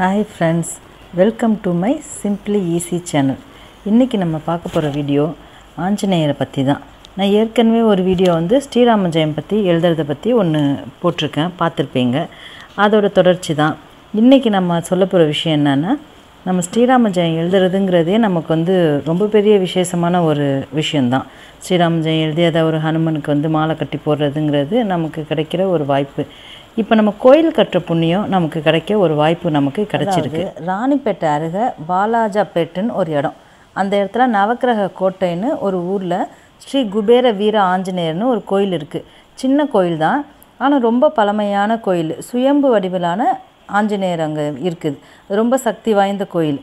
hi friends welcome to my simply easy channel இன்றைக்கி நம்ம பார்க்க போகிற வீடியோ ஆஞ்சநேயரை பற்றி தான் நான் ஏற்கனவே ஒரு வீடியோ வந்து ஸ்ரீராம ஜெயம் பற்றி எழுதுறத பற்றி ஒன்று போட்டிருக்கேன் பார்த்துருப்பீங்க அதோட தொடர்ச்சி தான் இன்றைக்கி நம்ம சொல்ல போகிற விஷயம் என்னென்னா நம்ம ஸ்ரீராம ஜெயம் எழுதுறதுங்கிறதே நமக்கு வந்து ரொம்ப பெரிய விசேஷமான ஒரு விஷயந்தான் ஸ்ரீராம ஜெயம் எழுதி அதை ஒரு ஹனுமனுக்கு வந்து மாலை கட்டி போடுறதுங்கிறது நமக்கு கிடைக்கிற ஒரு வாய்ப்பு இப்போ நம்ம கோயில் கட்டுற புண்ணியம் நமக்கு கிடைக்க ஒரு வாய்ப்பு நமக்கு கிடைச்சிருக்கு ராணிப்பேட்டை அருகே பேட்டுன்னு ஒரு இடம் அந்த இடத்துல நவக்கிரக கோட்டைன்னு ஒரு ஊரில் ஸ்ரீ குபேர வீர ஆஞ்சநேயர்னு ஒரு கோயில் இருக்குது சின்ன கோயில் தான் ஆனால் ரொம்ப பழமையான கோயில் சுயம்பு வடிவிலான ஆஞ்சநேயர் அங்கே இருக்குது ரொம்ப சக்தி வாய்ந்த கோயில்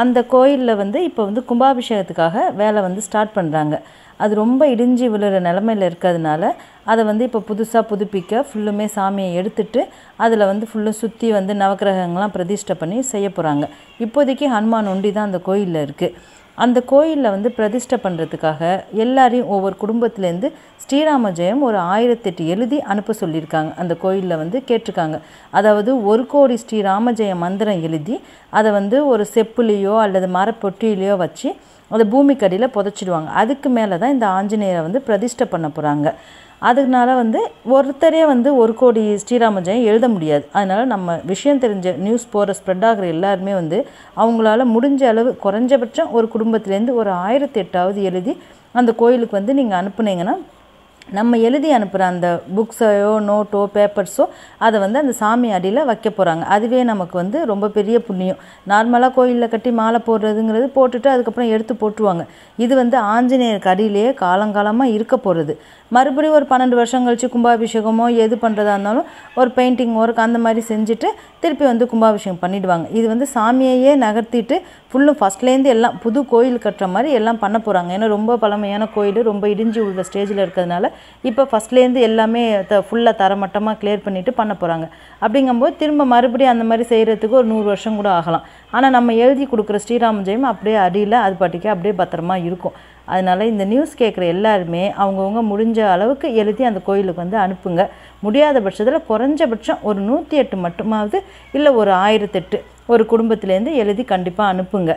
அந்த கோயிலில் வந்து இப்போ வந்து கும்பாபிஷேகத்துக்காக வேலை வந்து ஸ்டார்ட் பண்ணுறாங்க அது ரொம்ப இடிஞ்சு விழுற நிலமையில் இருக்கிறதுனால அதை வந்து இப்போ புதுசாக புதுப்பிக்க ஃபுல்லுமே சாமியை எடுத்துட்டு அதில் வந்து ஃபுல்லும் சுற்றி வந்து நவகிரகங்கள்லாம் பிரதிஷ்டை பண்ணி செய்ய போகிறாங்க இப்போதைக்கு ஹனுமான் ஒண்டி தான் அந்த கோயிலில் இருக்குது அந்த கோயிலில் வந்து பிரதிஷ்டை பண்ணுறதுக்காக எல்லாரையும் ஒவ்வொரு குடும்பத்துலேருந்து ஸ்ரீராம ஜெயம் ஒரு ஆயிரத்தெட்டு எழுதி அனுப்ப சொல்லியிருக்காங்க அந்த கோயிலில் வந்து கேட்டிருக்காங்க அதாவது ஒரு கோடி ஸ்ரீராம ஜெய மந்திரம் எழுதி அதை வந்து ஒரு செப்புலேயோ அல்லது மரப்பொட்டியிலையோ வச்சு அதை பூமிக்கடியில் புதைச்சிடுவாங்க அதுக்கு மேலே தான் இந்த ஆஞ்சநேயரை வந்து பிரதிஷ்டை பண்ண போகிறாங்க அதுனால வந்து ஒருத்தரே வந்து ஒரு கோடி ஸ்ரீராம ஜெயம் எழுத முடியாது அதனால் நம்ம விஷயம் தெரிஞ்ச நியூஸ் போகிற ஸ்ப்ரெட் ஆகிற எல்லாருமே வந்து அவங்களால முடிஞ்ச அளவு குறைஞ்சபட்சம் ஒரு குடும்பத்துலேருந்து ஒரு ஆயிரத்தி எட்டாவது எழுதி அந்த கோயிலுக்கு வந்து நீங்கள் அனுப்புனீங்கன்னா நம்ம எழுதி அனுப்புகிற அந்த புக்ஸையோ நோட்டோ பேப்பர்ஸோ அதை வந்து அந்த சாமி அடியில் வைக்க போகிறாங்க அதுவே நமக்கு வந்து ரொம்ப பெரிய புண்ணியம் நார்மலாக கோயிலில் கட்டி மாலை போடுறதுங்கிறது போட்டுட்டு அதுக்கப்புறம் எடுத்து போட்டுருவாங்க இது வந்து ஆஞ்சநேயருக்கு அடியிலேயே காலங்காலமாக இருக்க போகிறது மறுபடியும் ஒரு பன்னெண்டு வருஷம் கழித்து கும்பாபிஷேகமோ எது பண்ணுறதா இருந்தாலும் ஒரு பெயிண்டிங் ஒர்க் அந்த மாதிரி செஞ்சுட்டு திருப்பி வந்து கும்பாபிஷேகம் பண்ணிவிடுவாங்க இது வந்து சாமியையே நகர்த்திட்டு ஃபுல்லும் ஃபஸ்ட்லேருந்து எல்லாம் புது கோயில் கட்டுற மாதிரி எல்லாம் பண்ண போகிறாங்க ஏன்னா ரொம்ப பழமையான கோயில் ரொம்ப இடிஞ்சு உள்ள ஸ்டேஜில் இருக்கிறதுனால இப்போ ஃபஸ்ட்லேருந்து எல்லாமே த ஃபுல்லாக தரமட்டமாக கிளியர் பண்ணிவிட்டு பண்ண போகிறாங்க அப்படிங்கும்போது திரும்ப மறுபடியும் அந்த மாதிரி செய்கிறதுக்கு ஒரு நூறு வருஷம் கூட ஆகலாம் ஆனால் நம்ம எழுதி கொடுக்குற ஸ்ரீராம ஜெயம் அப்படியே அடியில் அது பாட்டிக்கு அப்படியே பத்திரமா இருக்கும் அதனால் இந்த நியூஸ் கேட்குற எல்லாருமே அவங்கவுங்க முடிஞ்ச அளவுக்கு எழுதி அந்த கோயிலுக்கு வந்து அனுப்புங்க முடியாத பட்சத்தில் குறைஞ்சபட்சம் ஒரு நூற்றி எட்டு மட்டுமாவது இல்லை ஒரு ஆயிரத்தெட்டு ஒரு குடும்பத்துலேருந்து எழுதி கண்டிப்பாக அனுப்புங்க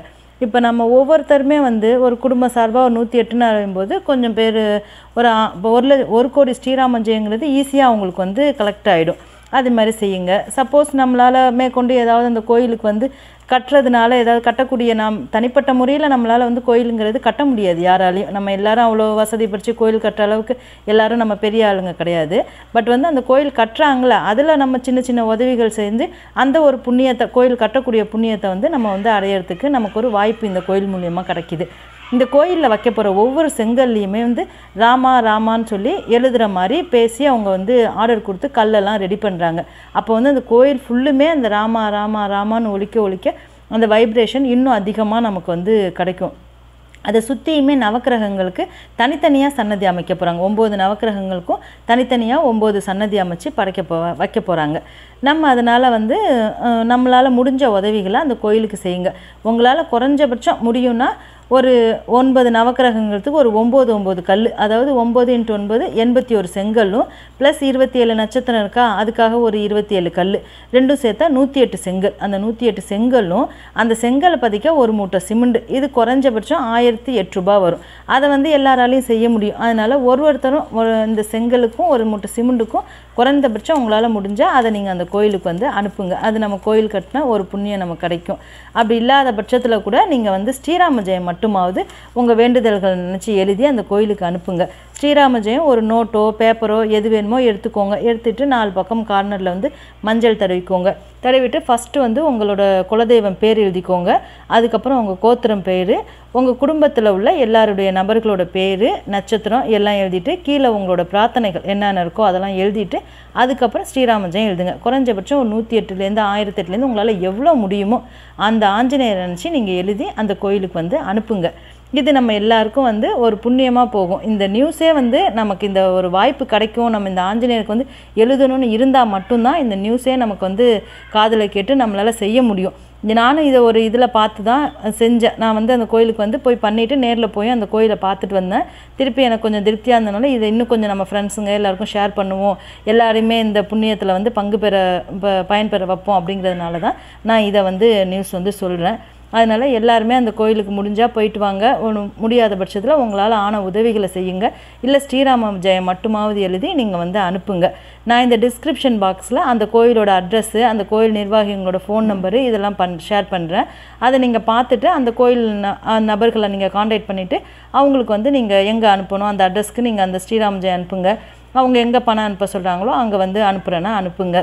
இப்போ நம்ம ஒவ்வொருத்தருமே வந்து ஒரு குடும்ப சார்பாக ஒரு நூற்றி எட்டுன்னு அறியும்போது கொஞ்சம் பேர் ஒரு ஒரு ஒரு கோடி ஸ்ரீராமஞ்சயங்கிறது ஈஸியாக அவங்களுக்கு வந்து கலெக்ட் ஆகிடும் அது மாதிரி செய்யுங்க சப்போஸ் நம்மளால் மேற்கொண்டு ஏதாவது அந்த கோயிலுக்கு வந்து கட்டுறதுனால ஏதாவது கட்டக்கூடிய நாம் தனிப்பட்ட முறையில் நம்மளால் வந்து கோயிலுங்கிறது கட்ட முடியாது யாராலையும் நம்ம எல்லாரும் அவ்வளோ வசதி பறித்து கோயில் கட்டுற அளவுக்கு எல்லாரும் நம்ம பெரிய ஆளுங்க கிடையாது பட் வந்து அந்த கோயில் கட்டுறாங்களே அதில் நம்ம சின்ன சின்ன உதவிகள் செய்து அந்த ஒரு புண்ணியத்தை கோயில் கட்டக்கூடிய புண்ணியத்தை வந்து நம்ம வந்து அடையிறதுக்கு நமக்கு ஒரு வாய்ப்பு இந்த கோயில் மூலியமாக கிடைக்கிது இந்த கோயிலில் வைக்க போகிற ஒவ்வொரு செங்கல்லையுமே வந்து ராமா ராமான்னு சொல்லி எழுதுகிற மாதிரி பேசி அவங்க வந்து ஆர்டர் கொடுத்து கல்லெல்லாம் ரெடி பண்ணுறாங்க அப்போ வந்து அந்த கோயில் ஃபுல்லுமே அந்த ராமா ராமா ராமான்னு ஒழிக்க ஒழிக்க அந்த வைப்ரேஷன் இன்னும் அதிகமாக நமக்கு வந்து கிடைக்கும் அதை சுற்றியுமே நவக்கிரகங்களுக்கு தனித்தனியாக சன்னதி அமைக்க போகிறாங்க ஒம்பது நவக்கிரகங்களுக்கும் தனித்தனியாக ஒம்பது சன்னதி அமைச்சு படைக்க போ வைக்க போகிறாங்க நம்ம அதனால் வந்து நம்மளால் முடிஞ்ச உதவிகளை அந்த கோயிலுக்கு செய்யுங்க உங்களால் குறைஞ்சபட்சம் முடியும்னா ஒரு ஒன்பது நவக்கிரகங்களுக்கு ஒரு ஒம்பது ஒம்பது கல் அதாவது ஒம்பது இன்ட்டு ஒன்பது எண்பத்தி ஒரு செங்கல்லும் ப்ளஸ் இருபத்தி ஏழு நட்சத்திரம் இருக்கா அதுக்காக ஒரு இருபத்தி ஏழு கல் ரெண்டும் சேர்த்தா நூற்றி எட்டு செங்கல் அந்த நூற்றி எட்டு செங்கல்லும் அந்த செங்கலை பதிக்க ஒரு மூட்டை சிமெண்ட் இது குறைஞ்சபட்சம் ஆயிரத்தி எட்டுரூபா வரும் அதை வந்து எல்லாராலையும் செய்ய முடியும் அதனால் ஒரு ஒருத்தரும் ஒரு இந்த செங்கலுக்கும் ஒரு மூட்டை சிமெண்ட்டுக்கும் குறைந்தபட்சம் உங்களால் முடிஞ்சால் அதை நீங்கள் அந்த கோயிலுக்கு வந்து அனுப்புங்க அது நம்ம கோயில் கட்டினா ஒரு புண்ணியம் நமக்கு கிடைக்கும் அப்படி இல்லாத பட்சத்தில் கூட நீங்கள் வந்து ஸ்ரீராம ஜெயம் மட்டுமாவது உங்கள் வேண்டுதல்கள் நினச்சி எழுதி அந்த கோயிலுக்கு அனுப்புங்க ஸ்ரீராமஜெயம் ஒரு நோட்டோ பேப்பரோ எது வேணுமோ எடுத்துக்கோங்க எடுத்துகிட்டு நாலு பக்கம் கார்னரில் வந்து மஞ்சள் தடவிக்கோங்க தடவிட்டு ஃபஸ்ட்டு வந்து உங்களோட குலதெய்வம் பேர் எழுதிக்கோங்க அதுக்கப்புறம் உங்கள் கோத்திரம் பேர் உங்கள் குடும்பத்தில் உள்ள எல்லாருடைய நபர்களோட பேர் நட்சத்திரம் எல்லாம் எழுதிட்டு கீழே உங்களோட பிரார்த்தனைகள் என்னென்ன இருக்கோ அதெல்லாம் எழுதிட்டு அதுக்கப்புறம் ஸ்ரீராமஜெயம் எழுதுங்க குறைஞ்சபட்சம் ஒரு நூற்றி எட்டுலேருந்து ஆயிரத்தெட்டுலேருந்து உங்களால் எவ்வளோ முடியுமோ அந்த ஆஞ்சநேயர் நினச்சி நீங்கள் எழுதி அந்த கோயிலுக்கு வந்து அனுப்புங்க இது நம்ம எல்லாருக்கும் வந்து ஒரு புண்ணியமாக போகும் இந்த நியூஸே வந்து நமக்கு இந்த ஒரு வாய்ப்பு கிடைக்கும் நம்ம இந்த ஆஞ்சநேயருக்கு வந்து எழுதணும்னு இருந்தால் மட்டும்தான் இந்த நியூஸே நமக்கு வந்து காதலை கேட்டு நம்மளால் செய்ய முடியும் நானும் இதை ஒரு இதில் பார்த்து தான் செஞ்சேன் நான் வந்து அந்த கோயிலுக்கு வந்து போய் பண்ணிவிட்டு நேரில் போய் அந்த கோயிலை பார்த்துட்டு வந்தேன் திருப்பி எனக்கு கொஞ்சம் திருப்தியாக இருந்தனால இதை இன்னும் கொஞ்சம் நம்ம ஃப்ரெண்ட்ஸுங்க எல்லாருக்கும் ஷேர் பண்ணுவோம் எல்லாருமே இந்த புண்ணியத்தில் வந்து பங்கு பெற பயன்பெற வைப்போம் அப்படிங்கிறதுனால தான் நான் இதை வந்து நியூஸ் வந்து சொல்கிறேன் அதனால் எல்லாருமே அந்த கோயிலுக்கு முடிஞ்சால் போயிட்டு வாங்க ஒன்று முடியாத பட்சத்தில் உங்களால் ஆன உதவிகளை செய்யுங்க இல்லை ஸ்ரீராம ஜெயம் மட்டுமாவது எழுதி நீங்கள் வந்து அனுப்புங்க நான் இந்த டிஸ்கிரிப்ஷன் பாக்ஸில் அந்த கோயிலோட அட்ரஸ்ஸு அந்த கோயில் நிர்வாகிங்களோட ஃபோன் நம்பரு இதெல்லாம் பண் ஷேர் பண்ணுறேன் அதை நீங்கள் பார்த்துட்டு அந்த கோயில் நபர்களை நீங்கள் காண்டாக்ட் பண்ணிவிட்டு அவங்களுக்கு வந்து நீங்கள் எங்கே அனுப்பணும் அந்த அட்ரஸ்க்கு நீங்கள் அந்த ஸ்ரீராம ஜெயம் அனுப்புங்க அவங்க எங்கே பணம் அனுப்ப சொல்கிறாங்களோ அங்கே வந்து அனுப்புகிறேன்னா அனுப்புங்க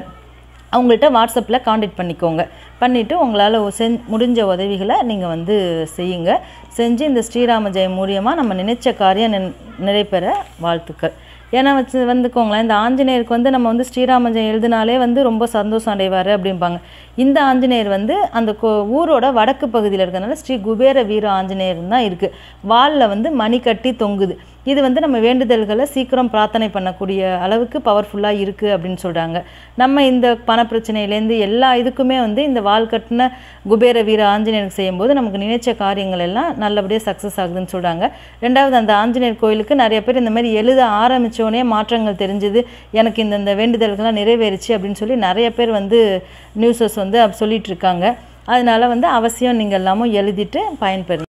அவங்கள்ட்ட வாட்ஸ்அப்பில் காண்டாக்ட் பண்ணிக்கோங்க பண்ணிவிட்டு உங்களால் செஞ் முடிஞ்ச உதவிகளை நீங்கள் வந்து செய்யுங்க செஞ்சு இந்த ஸ்ரீராம ஜெயம் மூலியமாக நம்ம நினைச்ச காரியம் நிறைவேற வாழ்த்துக்கள் ஏன்னா வச்சு வந்துக்கோங்களேன் இந்த ஆஞ்சநேயருக்கு வந்து நம்ம வந்து ஸ்ரீராமஜெயம் எழுதினாலே வந்து ரொம்ப சந்தோஷம் அடைவார் அப்படிம்பாங்க இந்த ஆஞ்சநேயர் வந்து அந்த கோ ஊரோட வடக்கு பகுதியில் இருக்கிறதுனால ஸ்ரீ குபேர வீர ஆஞ்சநேயர் தான் இருக்குது வாலில் வந்து மணி கட்டி தொங்குது இது வந்து நம்ம வேண்டுதல்களை சீக்கிரம் பிரார்த்தனை பண்ணக்கூடிய அளவுக்கு பவர்ஃபுல்லாக இருக்குது அப்படின்னு சொல்கிறாங்க நம்ம இந்த பணப்பிரச்சனையிலேருந்து எல்லா இதுக்குமே வந்து இந்த வாழ்கட்டின குபேர வீர ஆஞ்சநேயருக்கு செய்யும்போது நமக்கு நினைச்ச காரியங்கள் எல்லாம் நல்லபடியாக சக்ஸஸ் ஆகுதுன்னு சொல்கிறாங்க ரெண்டாவது அந்த ஆஞ்சநேயர் கோயிலுக்கு நிறைய பேர் இந்த மாதிரி எழுத ஆரம்பித்தோடனே மாற்றங்கள் தெரிஞ்சுது எனக்கு இந்தந்த வேண்டுதல்கள்லாம் நிறைவேறிச்சு அப்படின்னு சொல்லி நிறைய பேர் வந்து நியூஸஸ் வந்து சொல்லிகிட்ருக்காங்க அதனால் வந்து அவசியம் நீங்கள் எல்லாமும் எழுதிட்டு பயன்பெறுங்க